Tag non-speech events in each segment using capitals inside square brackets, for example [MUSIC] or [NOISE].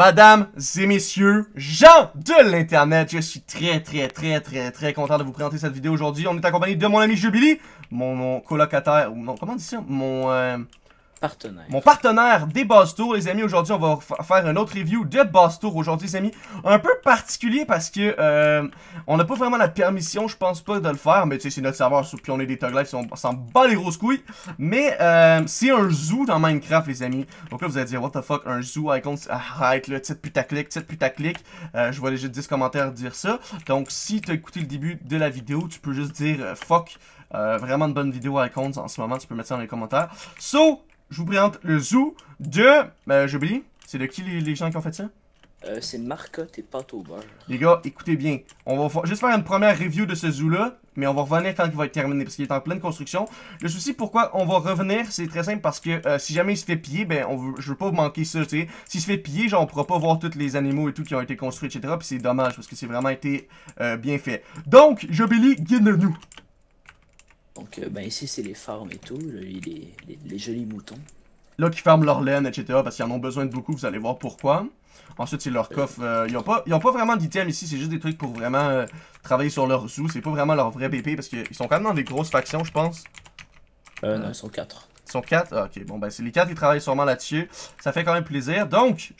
Madame et messieurs, gens de l'internet, je suis très très très très très content de vous présenter cette vidéo aujourd'hui. On est accompagné de mon ami Jubilee, mon, colocataire, ou non, comment dit ça, mon... Euh, partenaire. Mon partenaire des Boss Tours, les amis. Aujourd'hui, on va faire un autre review de Boss Tour aujourd'hui, les amis. Un peu particulier parce que euh, on n'a pas vraiment la permission, je pense pas, de le faire. Mais tu sais, c'est notre serveur, puis on est des Tug Life, on s'en bat les grosses couilles. Mais euh, c'est un zoo dans Minecraft, les amis. Donc là, vous allez dire, what the fuck, un zoo icon, arrête là, titre putaclic, titre putaclic. Euh, je vois déjà 10 commentaires dire ça. Donc si t'as écouté le début de la vidéo, tu peux juste dire euh, fuck. Euh, vraiment de bonne vidéo à Icons en ce moment, tu peux mettre ça dans les commentaires. So, je vous présente le zoo de... Ben, j'oublie. C'est de qui les, gens qui ont fait ça? Euh, c'est Marcotte et Pâte Les gars, écoutez bien. On va juste faire une première review de ce zoo-là, mais on va revenir quand il va être terminé, parce qu'il est en pleine construction. Le souci, pourquoi on va revenir, c'est très simple, parce que euh, si jamais il se fait piller, ben, je veux pas vous manquer ça, tu sais. S'il se fait piller, genre, on pourra pas voir tous les animaux et tout qui ont été construits, etc. Puis c'est dommage, parce que c'est vraiment été euh, bien fait. Donc, Jobili, guide-nous. Donc euh, ben, ici, c'est les farms et tout, les, les, les, jolis moutons. Là, qui ferment leur laine, etc. Parce qu'ils en ont besoin de beaucoup, vous allez voir pourquoi. Ensuite, c'est leur euh. coffre. Euh, ils n'ont pas, pas, vraiment d'items ici, c'est juste des trucs pour vraiment travailler sur leur sous C'est pas vraiment leur vrai BP parce qu'ils sont quand même dans des grosses factions, je pense. Euh, non, ils sont 4. Ils sont 4 ah, Ok, bon, ben c'est les 4 qui travaillent sûrement là-dessus. Ça fait quand même plaisir. Donc,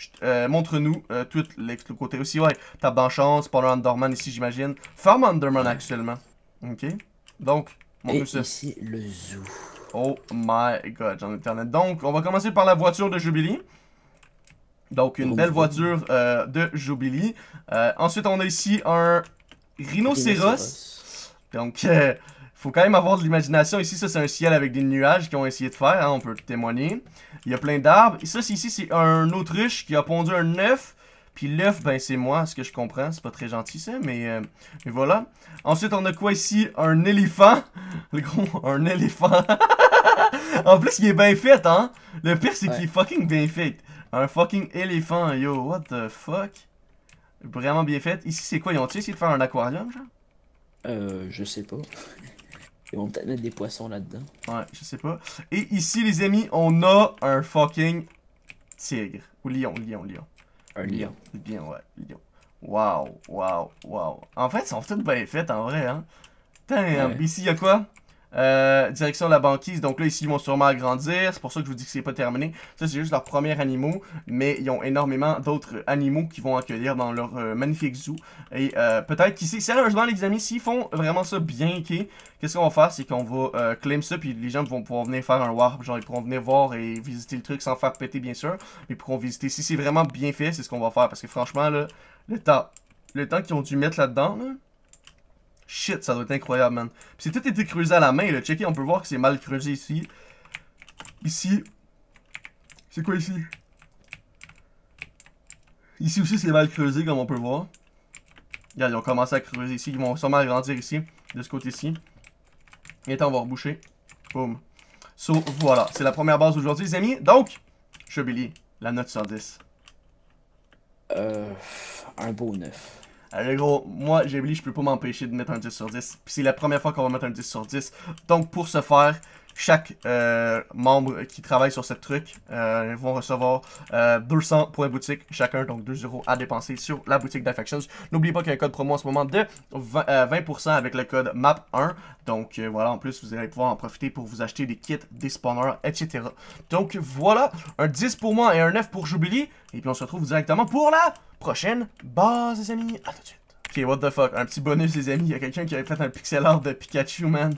montre-nous tout le côté aussi. Ouais, table d'enchant, spawner Underman ici, j'imagine. Farm Underman actuellement. Ok. Donc, et ici, le zoo. Oh my god, j'en ai internet. Donc, on va commencer par la voiture de Jubilee. Donc, une belle voiture euh, de Jubilee. Euh, ensuite, on a ici un rhinocéros. Donc, il euh, faut quand même avoir de l'imagination. Ici, ça, c'est un ciel avec des nuages qu'ils ont essayé de faire. Hein, on peut témoigner. Il y a plein d'arbres. Et ça, ici, c'est un autruche qui a pondu un œuf. Puis l'œuf, ben c'est moi, ce que je comprends. C'est pas très gentil ça, mais, euh, voilà. Ensuite, on a quoi ici? Un éléphant. [LAUGHS] Le gros, un éléphant. [LAUGHS] en plus, il est bien fait, hein? Le pire, c'est qu'il est fucking bien fait. Un fucking éléphant, yo, what the fuck? Vraiment bien fait. Ici, c'est quoi? Ils ont-ils essayé de faire un aquarium, genre? Euh, je sais pas. [LAUGHS] Ils vont peut-être mettre des poissons là-dedans. Ouais, je sais pas. Et ici, les amis, on a un fucking tigre. Ou lion, lion, lion. Un lion. Bien, ouais, lion. Waouh, waouh, waouh. En fait, ils sont tous bien faits en vrai, hein. Putain, ouais. y y'a quoi euh, direction la banquise. Donc là, ici, ils vont sûrement agrandir. C'est pour ça que je vous dis que c'est pas terminé. Ça, c'est juste leur premier animaux. Mais ils ont énormément d'autres animaux qui vont accueillir dans leur euh, magnifique zoo. Et euh, peut-être qu'ici, sérieusement, les amis, s'ils font vraiment ça bien, ok, qu'est-ce qu'on va faire? C'est qu'on va euh, claim ça. Puis les gens vont pouvoir venir faire un warp. Genre, ils pourront venir voir et visiter le truc sans faire péter, bien sûr. Ils pourront visiter. Si c'est vraiment bien fait, c'est ce qu'on va faire. Parce que franchement, là, le temps, le temps qu'ils ont dû mettre là-dedans, là, -dedans, là Shit, ça doit être incroyable, man. Puis c'est tout été creusé à la main, là. Checker, on peut voir que c'est mal creusé ici. Ici. C'est quoi ici? Ici aussi, c'est mal creusé, comme on peut voir. Regarde, ils ont commencé à creuser ici. Ils vont sûrement agrandir ici, de ce côté-ci. Et on va reboucher. Boum. So, voilà. C'est la première base aujourd'hui, les amis. Donc, je Chebili, la note sur 10. Euh, un beau neuf. Allez euh, gros, moi, j'ai je peux pas m'empêcher de mettre un 10 sur 10. Puis c'est la première fois qu'on va mettre un 10 sur 10. Donc, pour ce faire, chaque euh, membre qui travaille sur ce truc euh, vont recevoir euh, 200 points boutique chacun, donc 2 euros à dépenser sur la boutique d'Affections. N'oubliez pas qu'il y a un code promo en ce moment de 20%, euh, avec le code MAP1. Donc voilà, en plus, vous allez pouvoir en profiter pour vous acheter des kits, des spawners, etc. Donc voilà, un 10 pour moi et un 9 pour J'oublie. Et puis on se retrouve directement pour la prochaine base, les amis. À tout de suite. Ok, what the fuck. Un petit bonus, les amis. Il y a quelqu'un qui avait fait un pixel art de Pikachu, man.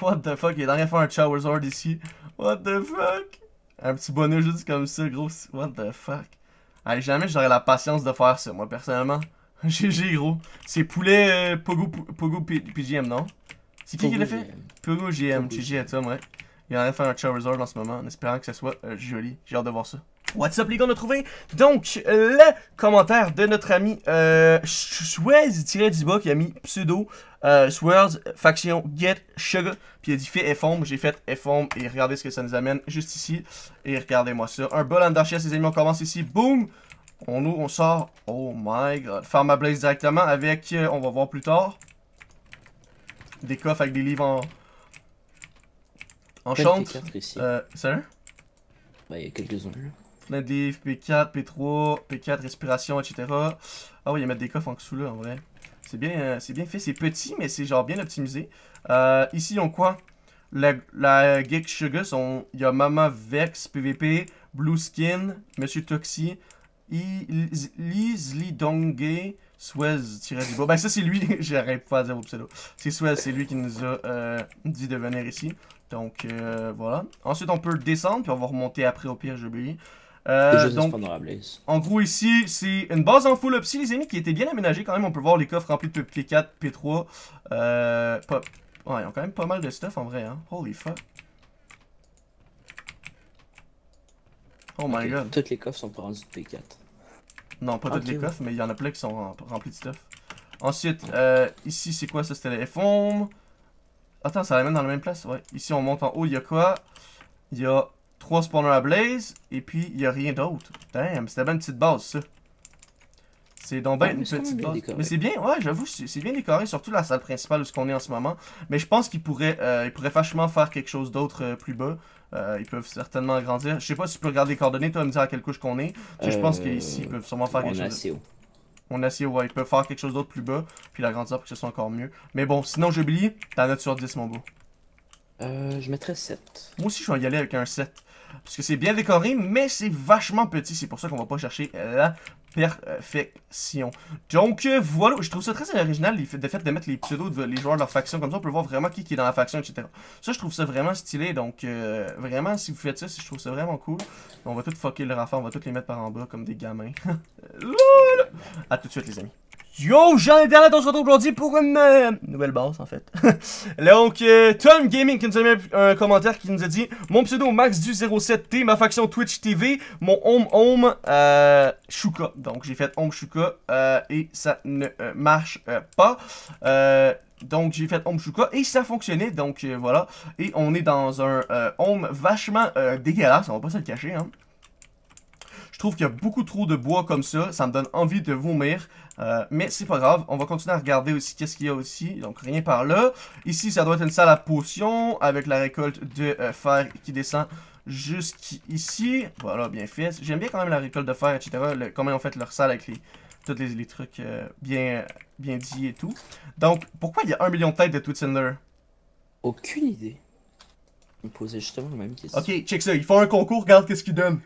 What the fuck. Il est en train faire un Charizard ici. What the fuck. Un petit bonus juste comme ça, gros. What the fuck. Allez, jamais j'aurais la patience de faire ça, moi, personnellement. GG, [LAUGHS] gros. C'est poulet euh, Pogo, Pogo PGM, non? C'est qui qui l'a fait? Pogo GM. GG à toi, ouais. Il y en a fait faire un Charizard en ce moment en espérant que ça soit euh, joli. J'ai hâte de voir ça. What's up les gars, on a trouvé donc le commentaire de notre ami euh, tiré du bas qui a mis pseudo euh, Swords faction get sugar puis il a dit fait f j'ai fait f et regardez ce que ça nous amène juste ici et regardez-moi ça. Un bol Underchest les amis, on commence ici, Boom! on ouvre, on sort, oh my god, Pharma Blaze directement avec, euh, on va voir plus tard, des coffres avec des livres en Enchante. c'est euh, il y a quelques ongles. Nadif, P4, P3, P4, respiration, etc. Ah oui, il y a mettre des coffres en dessous là, en vrai. C'est bien, euh, c'est bien fait. C'est petit, mais c'est genre bien optimisé. Euh, ici, on quoi La, Geek Sugar, il y a Mama Vex, PVP, Blue Skin, Monsieur Toxie Lizly Dongue, Suez tirait du bas. Ben ça c'est lui, [LAUGHS] j'arrête pas à dire au pseudo C'est Suez, c'est lui qui nous a euh, dit de venir ici. Donc euh, voilà. Ensuite on peut descendre, puis on va remonter après au pire, j'ai oublié. Euh, donc, en gros ici, c'est une base en full si les amis qui était bien aménagée quand même. On peut voir les coffres remplis de P4, P3. Euh, Ouais, ils ont quand même pas mal de stuff en vrai. Hein. Holy fuck. Oh my god. Toutes les coffres sont remplis de P4. Non, pas ah, toutes les coffres, mais il y en a plein qui sont remplis de stuff. Ensuite, euh, ici, c'est quoi ça? C'était les f Attends, ça ramène dans la même place? Ouais. Ici, on monte en haut, il y a quoi? Il y a trois spawners à blaze, et puis il y a rien d'autre. Damn, c'était bien une petite base, ça. C'est donc bien une petite Mais c'est bien, ouais, j'avoue, c'est bien décoré, surtout la salle principale où ce qu'on est en ce moment. Mais je pense qu'ils pourraient, euh, vachement faire quelque chose d'autre euh, plus bas. Euh, ils peuvent certainement agrandir. Je sais pas si tu peux regarder les coordonnées, toi, me dire à quelle couche qu'on est. je pense qu'ici, ils peuvent sûrement faire quelque chose. On est assez haut, ouais. Ils peuvent faire quelque chose d'autre plus bas, puis l'agrandir pour que ce soit encore mieux. Mais bon, sinon, j'oublie, ta note sur 10, mon beau. je mettrais 7. Moi aussi, je vais y aller avec un 7. Parce que c'est bien décoré, mais c'est vachement petit. C'est pour ça qu'on va pas chercher la perfection. Donc euh, voilà, je trouve ça très original le fait de mettre les pseudos de les joueurs de leur faction, comme ça on peut voir vraiment qui, est dans la faction, etc. Ça je trouve ça vraiment stylé, donc euh, vraiment si vous faites ça, je trouve ça vraiment cool. On va tout fucker le affaire, on va tout les mettre par en bas comme des gamins. [LAUGHS] Lol! à tout de suite les amis. Yo, Jean Internet, on se retrouve aujourd'hui pour une euh, nouvelle base en fait. [LAUGHS] Donc, euh, Tom Gaming qui nous a mis un commentaire qui nous a dit Mon pseudo Max du 07T, ma faction Twitch TV, mon home home euh, Shuka. Donc, j'ai fait home Shuka et ça ne marche pas. donc, j'ai fait home Shuka et ça fonctionnait. Donc, voilà. Et on est dans un euh, home vachement euh, dégueulasse, on va pas se le cacher. Hein. Je trouve qu'il y a beaucoup trop de bois comme ça. Ça me donne envie de vomir. Euh, mais c'est pas grave. On va continuer à regarder aussi qu'est-ce qu'il y a aussi. Donc, rien par là. Ici, ça doit être une salle à potions avec la récolte de euh, fer qui descend jusqu'ici. Voilà, bien fait. J'aime bien quand même la récolte de fer, etc. comment ils ont fait leur salle avec les, tous les, trucs euh, bien, bien dit et tout. Donc, pourquoi il y a un million de têtes de Twitchender? Aucune idée. Il me posait justement la même question. Ok, check ça. Ils font un concours, regarde qu'est-ce qu'il donne.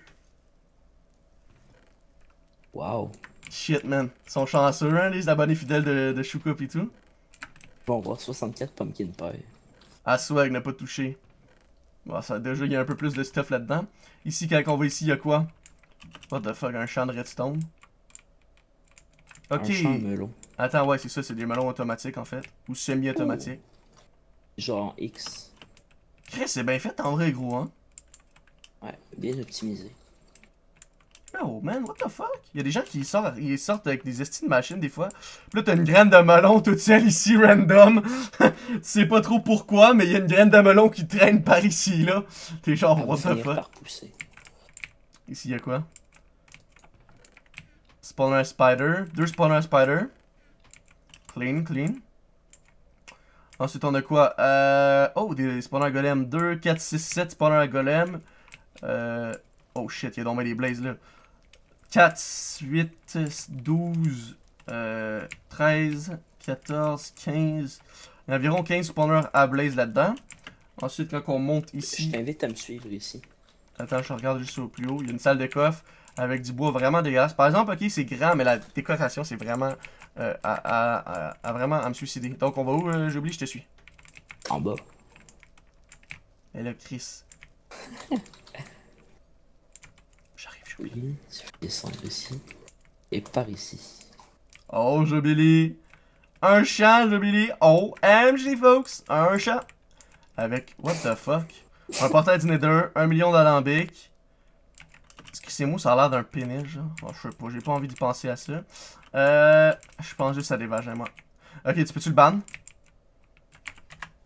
Wow. Shit, man. Ils sont chanceux, hein, les abonnés fidèles de, de et tout. Bon, bah, 64 pumpkin pie. Ah, swag n'a pas touché. Bon, ça, déjà, il y a un peu plus de stuff là-dedans. Ici, quand on va ici, il y a quoi? What the fuck, un champ de redstone. Ok. Un champ de melon. Attends, ouais, c'est ça, c'est des melons automatiques, en fait. Ou semi-automatiques. Genre X. Chris, c'est bien fait en vrai, gros, hein? Ouais, bien optimisé. Oh man, what the fuck? Il y a des gens qui sortent, avec des estis de machine des fois. Puis là, t'as une graine de melon toute seule ici, random. tu sais [LAUGHS] pas trop pourquoi, mais y'a y a une graine de melon qui traîne par ici, là. T'es genre, what the fuck? Ici, il y a quoi? Spawner spider. Deux spawner spider. Clean, clean. Ensuite, on a quoi? Euh... Oh, des spawners golem. 2, 4, 6, 7 spawner golem. Euh... Oh shit, il y a donc des blazes là. 4, 8, 12, 13, 14, 15. environ 15 spawners à blaze là-dedans. Ensuite, quand on monte ici... Je t'invite à me suivre ici. Attends, je regarde juste au plus haut. Il y a une salle de coffre avec du bois vraiment dégueulasse. Par exemple, ok, c'est grand, mais la décoration, c'est vraiment euh, à, vraiment à me suicider. Donc, on va où, euh, j'oublie, je te suis. En bas. Et là, Chris. [LAUGHS] Descendre ici. Et par ici. Oh, Jobili Un chat, Jubilee! OMG, folks! Un chat! Avec, what the fuck? Un portail d'une un million d'alambics. Est-ce que c'est moi, ça a l'air d'un pénis, je sais pas, j'ai pas envie d'y penser à ça. Euh, je pense juste à des vagins, moi. Ok, tu peux-tu le ban?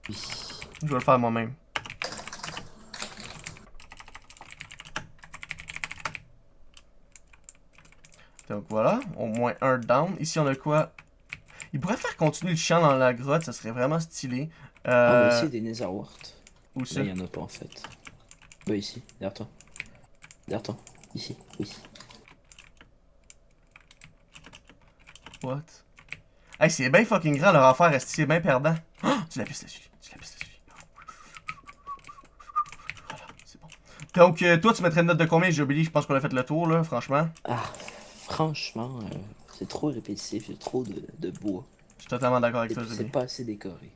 Je vais le faire moi-même. Donc voilà, au moins un down. Ici, on a quoi Il pourrait faire continuer le champ dans la grotte, ça serait vraiment stylé. Euh... Ah, mais euh, ici, des Netherwart. Où ça Il y en a pas en fait. Bah, ici, derrière toi. Derrière toi. Ici, ici. What Hey, c'est bien fucking grand leur affaire, est-ce c'est bien perdant oh, Tu la pisses dessus, tu la dessus. Voilà, c'est bon. Donc, euh, toi, tu mettrais une note de combien J'ai oublié, je pense qu'on a fait le tour, là, franchement. Ah, Franchement, euh, c'est trop répétitif, j'ai trop de, bois. Je suis totalement d'accord avec toi, C'est pas assez décoré.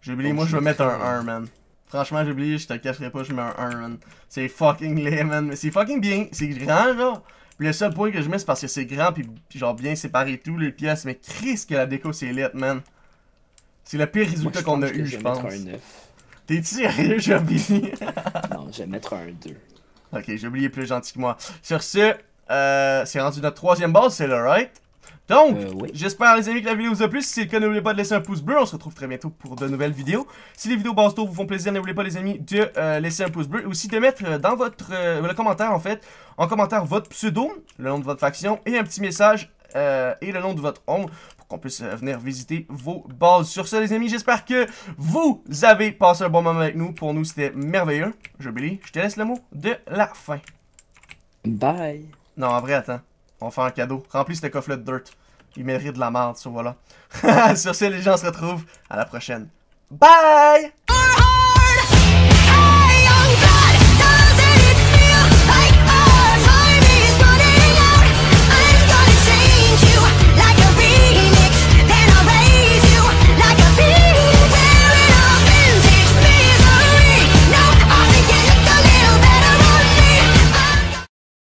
J'ai oublié, moi je vais mettre un 1, man. Franchement, j'ai oublié, je te cacherai pas, je mets un 1, man. C'est fucking laid, man. Mais c'est fucking bien, c'est grand, genre. Puis le seul point que je mets, c'est parce que c'est grand, puis genre bien séparé tout, les pièces. Mais Chris, que la déco, c'est lit, man. C'est le pire résultat qu'on a eu, je pense. Mettre un 9. T'es sérieux, j'ai oublié? [LAUGHS] non, je vais mettre un 2. Ok, j'ai oublié plus gentil que moi. Sur ce, euh, c'est rendu notre troisième base, c'est le right? Donc, euh, j'espère les amis que la vidéo vous a plu. Si c'est le cas, n'oubliez pas de laisser un pouce bleu. On se retrouve très bientôt pour de nouvelles vidéos. Si les vidéos tour vous font plaisir, n'oubliez pas les amis de euh, laisser un pouce bleu. Et aussi de mettre dans votre le commentaire en fait, en commentaire votre pseudo, le nom de votre faction et un petit message et le nom de votre ombre pour qu'on puisse venir visiter vos bases. Sur ce les amis, j'espère que vous avez passé un bon moment avec nous. Pour nous, c'était merveilleux. Je Billy, je te laisse le mot de la fin. Bye. Non, en vrai, attends. On fait un cadeau. Remplis ce coffre de dirt. Il mérite de la merde, ça, voilà. [LAUGHS] Sur ce, les gens, on se retrouve à la prochaine. Bye!